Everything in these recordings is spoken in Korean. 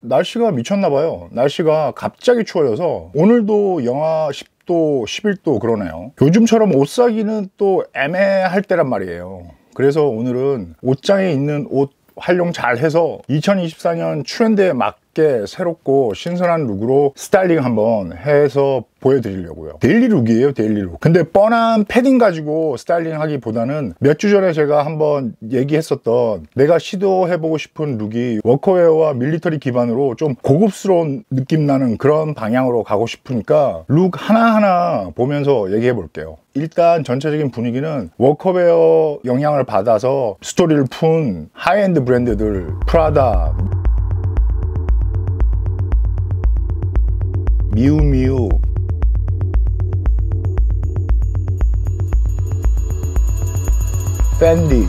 날씨가 미쳤나 봐요 날씨가 갑자기 추워져서 오늘도 영하 10도 11도 그러네요 요즘처럼 옷 사기는 또 애매할 때란 말이에요 그래서 오늘은 옷장에 있는 옷 활용 잘 해서 2024년 트렌드에 맞 쉽게 새롭고 신선한 룩으로 스타일링 한번 해서 보여드리려고요. 데일리 룩이에요, 데일리 룩. 근데 뻔한 패딩 가지고 스타일링 하기보다는 몇 주 전에 제가 한번 얘기했었던 내가 시도해보고 싶은 룩이 워커웨어와 밀리터리 기반으로 좀 고급스러운 느낌 나는 그런 방향으로 가고 싶으니까 룩 하나하나 보면서 얘기해볼게요. 일단 전체적인 분위기는 워커웨어 영향을 받아서 스토리를 푼 하이엔드 브랜드들 프라다, Mew Mew. Fendi.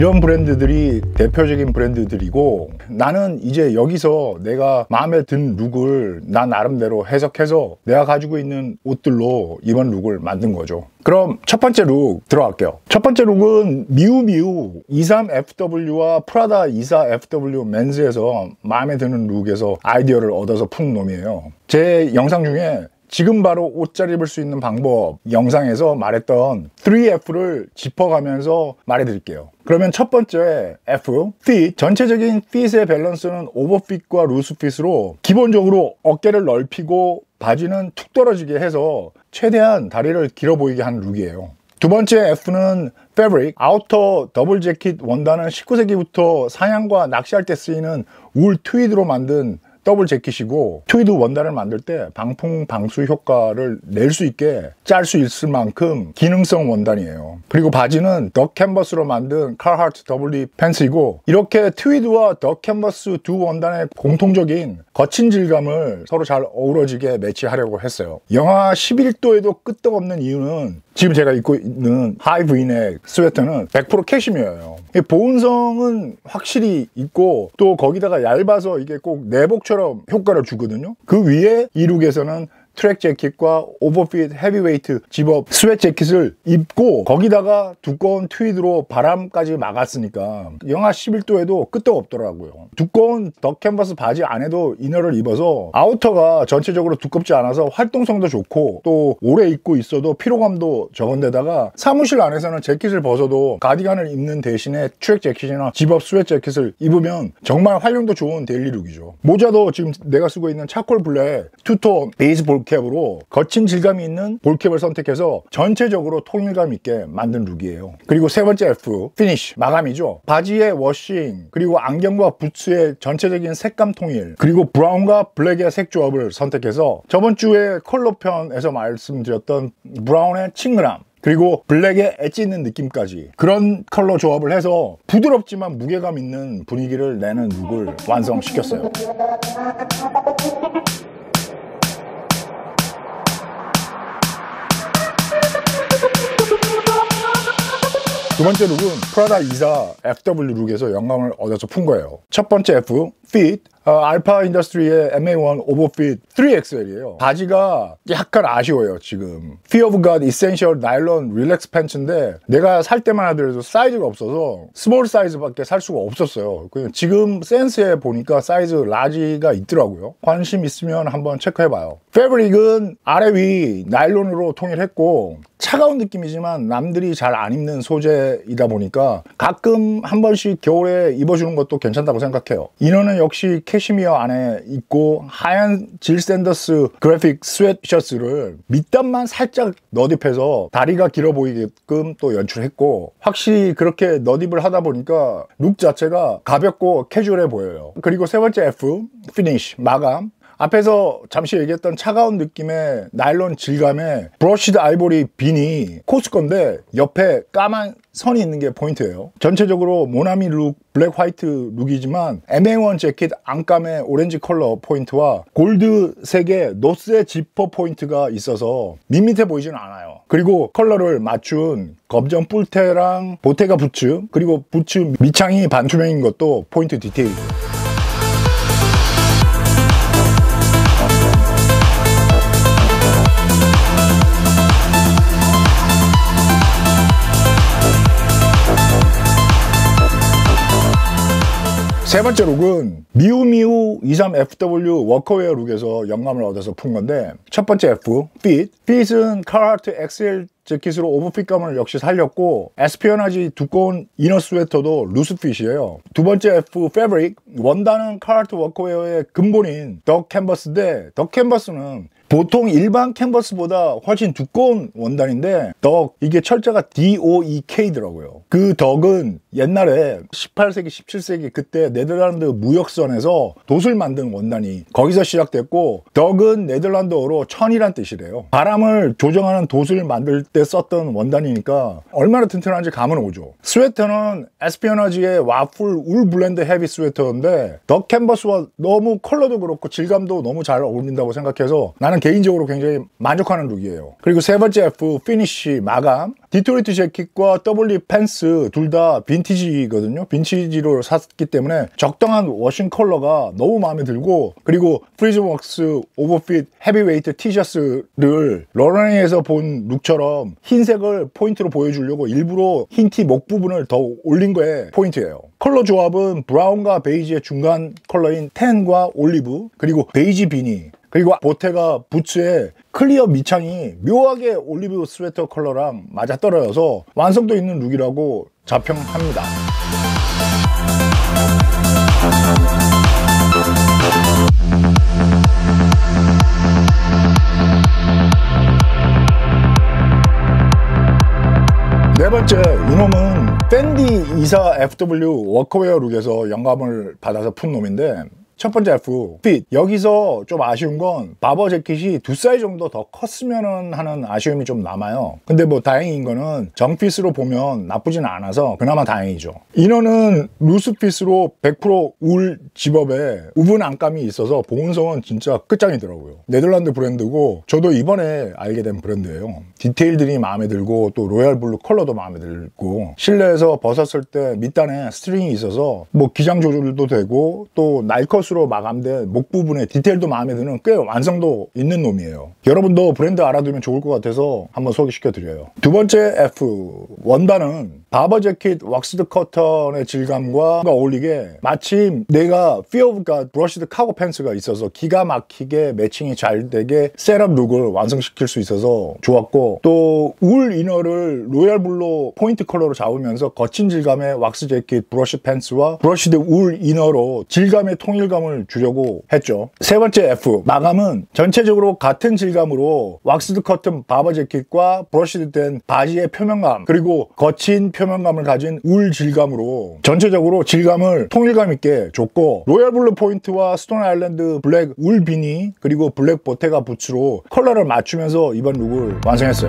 이런 브랜드들이 대표적인 브랜드들이고 나는 이제 여기서 내가 마음에 든 룩을 나 나름대로 해석해서 내가 가지고 있는 옷들로 이번 룩을 만든 거죠. 그럼 첫 번째 룩 들어갈게요. 첫 번째 룩은 미우미우 23FW와 프라다 24FW 맨즈에서 마음에 드는 룩에서 아이디어를 얻어서 푼 놈이에요. 제 영상 중에 지금 바로 옷 잘 입을 수 있는 방법 영상에서 말했던 3F를 짚어가면서 말해드릴게요. 그러면 첫 번째 F, fit. 전체적인 fit의 밸런스는 오버핏과 루스핏으로 기본적으로 어깨를 넓히고 바지는 툭 떨어지게 해서 최대한 다리를 길어 보이게 한 룩이에요. 두 번째 F는 fabric. 아우터 더블 재킷 원단은 19세기부터 사냥과 낚시할 때 쓰이는 울 트위드로 만든 더블 재킷이고 트위드 원단을 만들 때 방풍 방수 효과를 낼 수 있게 짤 수 있을 만큼 기능성 원단이에요 그리고 바지는 더 캔버스로 만든 칼하트 더블리 팬츠이고 이렇게 트위드와 더 캔버스 두 원단의 공통적인 거친 질감을 서로 잘 어우러지게 매치하려고 했어요 영하 11도에도 끄떡없는 이유는 지금 제가 입고 있는 하이 브이넥 스웨터는 100% 캐시미어예요 보온성은 확실히 있고 또 거기다가 얇아서 이게 꼭 내복처럼 효과를 주거든요 그 위에 이룩에서는 트랙 재킷과 오버핏 헤비웨이트 집업 스웨트 재킷을 입고 거기다가 두꺼운 트위드로 바람까지 막았으니까 영하 11도에도 끄떡 없더라고요. 두꺼운 더 캔버스 바지 안에도 이너를 입어서 아우터가 전체적으로 두껍지 않아서 활동성도 좋고 또 오래 입고 있어도 피로감도 적은 데다가 사무실 안에서는 재킷을 벗어도 가디건을 입는 대신에 트랙 재킷이나 집업 스웨트 재킷을 입으면 정말 활용도 좋은 데일리룩이죠. 모자도 지금 내가 쓰고 있는 차콜 블랙 투톤 베이스볼 볼캡으로 거친 질감이 있는 볼캡을 선택해서 전체적으로 통일감 있게 만든 룩이에요. 그리고 세 번째 F, 피니쉬, 마감이죠. 바지의 워싱, 그리고 안경과 부츠의 전체적인 색감 통일, 그리고 브라운과 블랙의 색 조합을 선택해서 저번 주에 컬러편에서 말씀드렸던 브라운의 친근함, 그리고 블랙에 엣지 있는 느낌까지 그런 컬러 조합을 해서 부드럽지만 무게감 있는 분위기를 내는 룩을 완성시켰어요. 두 번째 룩은 프라다 이사 FW 룩에서 영감을 얻어서 푼 거예요. 첫 번째 F, fit, 어, 알파 인더스트리의 MA1 오버핏 3XL이에요. 바지가 약간 아쉬워요, 지금. Fear of God Essential 나일론 릴렉스 팬츠인데 내가 살 때만 하더라도 사이즈가 없어서 스몰 사이즈밖에 살 수가 없었어요. 그냥 지금 센스에 보니까 사이즈 라지가 있더라고요. 관심 있으면 한번 체크해봐요. 패브릭은 아래 위 나일론으로 통일했고 차가운 느낌이지만 남들이 잘 안 입는 소재이다 보니까 가끔 한 번씩 겨울에 입어주는 것도 괜찮다고 생각해요. 인원은 역시 캐 캐시미어 안에 있고 하얀 질 샌더스 그래픽 스웨트셔츠를 밑단만 살짝 너딥해서 다리가 길어 보이게끔 또 연출했고 확실히 그렇게 너딥을 하다 보니까 룩 자체가 가볍고 캐주얼해 보여요. 그리고 세 번째 F 피니쉬 마감 앞에서 잠시 얘기했던 차가운 느낌의 나일론 질감의 브러쉬드 아이보리 빈이 코스건데 옆에 까만 선이 있는 게 포인트예요. 전체적으로 모나미 룩, 블랙 화이트 룩이지만 MA1 재킷 안감의 오렌지 컬러 포인트와 골드색의 노스의 지퍼 포인트가 있어서 밋밋해 보이진 않아요. 그리고 컬러를 맞춘 검정 뿔테랑 보테가 부츠 그리고 부츠 밑창이 반투명인 것도 포인트 디테일이에요. 세 번째 룩은 미우미우 23FW 워커웨어 룩에서 영감을 얻어서 푼 건데 첫 번째 F, 핏. 핏은 카라트 XL 재킷으로 오버핏감을 역시 살렸고 에스피어나지 두꺼운 이너 스웨터도 루스핏이에요. 두 번째 F 패브릭 원단은 카라트 워커웨어의 근본인 덕 캔버스인데 덕 캔버스는 보통 일반 캔버스보다 훨씬 두꺼운 원단인데 덕 이게 철자가 DOEK더라고요. 그 덕은 옛날에 18세기, 17세기 그때 네덜란드 무역선에서 돛을 만든 원단이 거기서 시작됐고 덕은 네덜란드어로 천이란 뜻이래요. 바람을 조정하는 돛을 만들 때 썼던 원단이니까 얼마나 튼튼한지 감은 오죠. 스웨터는 에스피어너지의 와플 울 블렌드 헤비 스웨터인데 덕 캔버스와 너무 컬러도 그렇고 질감도 너무 잘 어울린다고 생각해서 나는 개인적으로 굉장히 만족하는 룩이에요. 그리고 세 번째 F 피니쉬 마감 디토리트 재킷과 더블리 펜스 둘 다 빈티지거든요. 빈티지로 샀기 때문에 적당한 워싱 컬러가 너무 마음에 들고 그리고 프리즈웍스 오버핏 헤비웨이트 티셔츠를 러런웨에서본 룩처럼 흰색을 포인트로 보여주려고 일부러 흰 티 목 부분을 더 올린 거에 포인트예요. 컬러 조합은 브라운과 베이지의 중간 컬러인 텐과 올리브 그리고 베이지 비니 그리고 보테가 부츠에 클리어 밑창이 묘하게 올리브 스웨터 컬러랑 맞아떨어져서 완성도 있는 룩이라고 자평합니다. 네 번째 이놈은 댄디 이사 FW 워커웨어 룩에서 영감을 받아서 푼 놈인데 첫 번째 F 핏 여기서 좀 아쉬운 건 바버 재킷이 두 사이 정도 더 컸으면 하는 아쉬움이 좀 남아요 근데 뭐 다행인 거는 정핏으로 보면 나쁘진 않아서 그나마 다행이죠 이너는 루스핏으로 100%울 집업에 우분 안감이 있어서 보온성은 진짜 끝장이더라고요 네덜란드 브랜드고 저도 이번에 알게 된 브랜드예요 디테일들이 마음에 들고 또 로얄 블루 컬러도 마음에 들고 실내에서 벗었을 때 밑단에 스트링이 있어서 뭐 기장 조절도 되고 또 날컷 컷으로 마감된 목 부분의 디테일도 마음에 드는 꽤 완성도 있는 놈이에요 여러분도 브랜드 알아두면 좋을 것 같아서 한번 소개시켜 드려요 두 번째 F 원단은 바버 재킷 왁스드 커튼의 질감과 어울리게 마침 내가 Fear 브러쉬드 카고 팬츠가 있어서 기가 막히게 매칭이 잘 되게 셋업 룩을 완성시킬 수 있어서 좋았고 또 울 이너를 로얄 블루 포인트 컬러로 잡으면서 거친 질감의 왁스 재킷 브러쉬 팬츠와 브러쉬드울 이너로 질감의 통일감을 주려고 했죠 세 번째 F 마감은 전체적으로 같은 질감으로 왁스드 커튼 바버 재킷과 브러쉬드된 바지의 표면감 그리고 거친 표면감을 가진 울 질감으로 전체적으로 질감을 통일감 있게 줬고 로얄 블루 포인트와 스톤 아일랜드 블랙 울 비니 그리고 블랙 보테가 부츠로 컬러를 맞추면서 이번 룩을 완성했어요.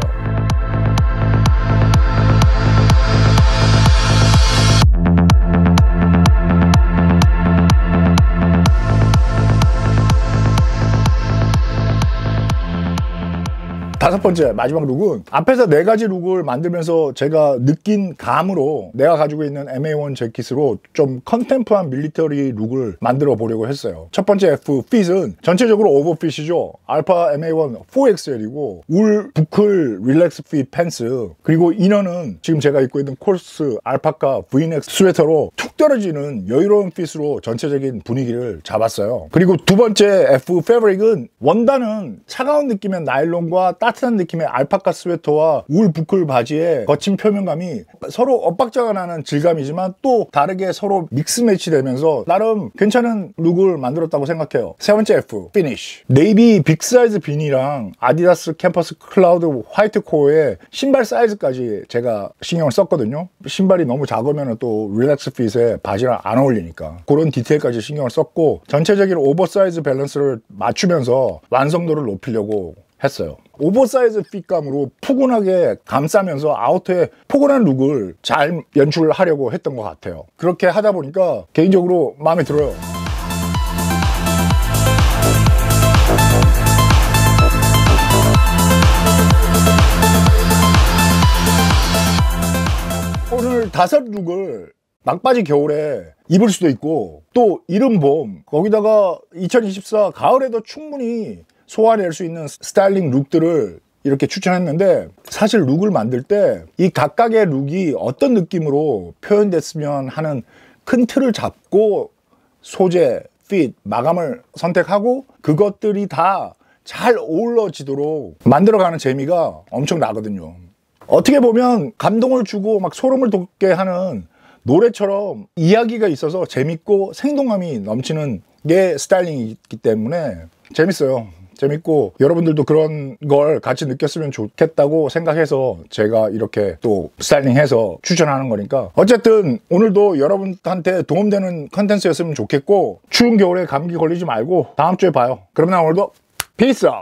다섯 번째 마지막 룩은 앞에서 네 가지 룩을 만들면서 제가 느낀 감으로 내가 가지고 있는 MA1 재킷으로 좀 컨템프한 밀리터리 룩을 만들어 보려고 했어요. 첫 번째 F 핏은 전체적으로 오버핏이죠. 알파 MA1 4XL이고 울 부클 릴렉스 핏 팬츠 그리고 이너는 지금 제가 입고 있는 코스 알파카 V-넥 스웨터로 툭 떨어지는 여유로운 핏으로 전체적인 분위기를 잡았어요. 그리고 두 번째 F 패브릭은 원단은 차가운 느낌의 나일론과 따 따뜻한 느낌의 알파카 스웨터와 울 부클 바지의 거친 표면감이 서로 엇박자가 나는 질감이지만 또 다르게 서로 믹스 매치되면서 나름 괜찮은 룩을 만들었다고 생각해요. 세 번째 F, 피니쉬. 네이비 빅사이즈 비니랑 아디다스 캠퍼스 클라우드 화이트 코어에 신발 사이즈까지 제가 신경을 썼거든요. 신발이 너무 작으면 또 릴렉스 핏에 바지랑 안 어울리니까 그런 디테일까지 신경을 썼고 전체적인 오버사이즈 밸런스를 맞추면서 완성도를 높이려고 했어요. 오버사이즈 핏감으로 포근하게 감싸면서 아우터의 포근한 룩을 잘연출 하려고 했던 것 같아요. 그렇게 하다 보니까 개인적으로 마음에 들어요. 오늘 다섯 룩을 막바지 겨울에 입을 수도 있고 또 이른 봄 거기다가 2024 가을에도 충분히 소화될 수 있는 스타일링 룩들을 이렇게 추천했는데 사실 룩을 만들 때 이 각각의 룩이 어떤 느낌으로 표현됐으면 하는 큰 틀을 잡고 소재, 핏, 마감을 선택하고 그것들이 다 잘 어울러지도록 만들어가는 재미가 엄청 나거든요. 어떻게 보면 감동을 주고 막 소름을 돋게 하는 노래처럼 이야기가 있어서 재밌고 생동감이 넘치는 게 스타일링이기 때문에 재밌어요. 재밌고 여러분들도 그런 걸 같이 느꼈으면 좋겠다고 생각해서 제가 이렇게 또 스타일링해서 추천하는 거니까 어쨌든 오늘도 여러분한테 도움되는 컨텐츠였으면 좋겠고 추운 겨울에 감기 걸리지 말고 다음 주에 봐요. 그러면 오늘도 peace out.